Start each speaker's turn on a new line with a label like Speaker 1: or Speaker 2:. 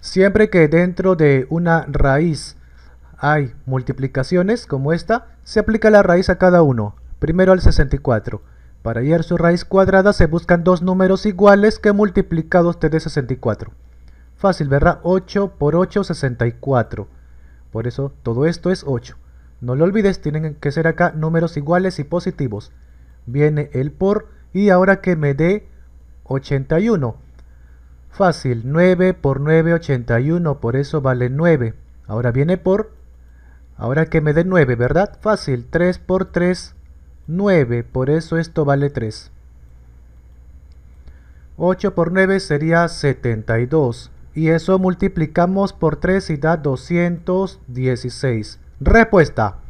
Speaker 1: Siempre que dentro de una raíz hay multiplicaciones como esta, se aplica la raíz a cada uno, primero al 64. Para hallar su raíz cuadrada se buscan dos números iguales que multiplicados te dé 64. Fácil, ¿verdad? 8 por 8, 64. Por eso todo esto es 8. No lo olvides, tienen que ser acá números iguales y positivos. Viene el por y ahora que me dé 81. Fácil, 9 por 9, 81, por eso vale 9. Ahora viene por, ahora que me dé 9, ¿verdad? Fácil, 3 por 3, 9, por eso esto vale 3. 8 por 9 sería 72. Y eso multiplicamos por 3 y da 216. Respuesta.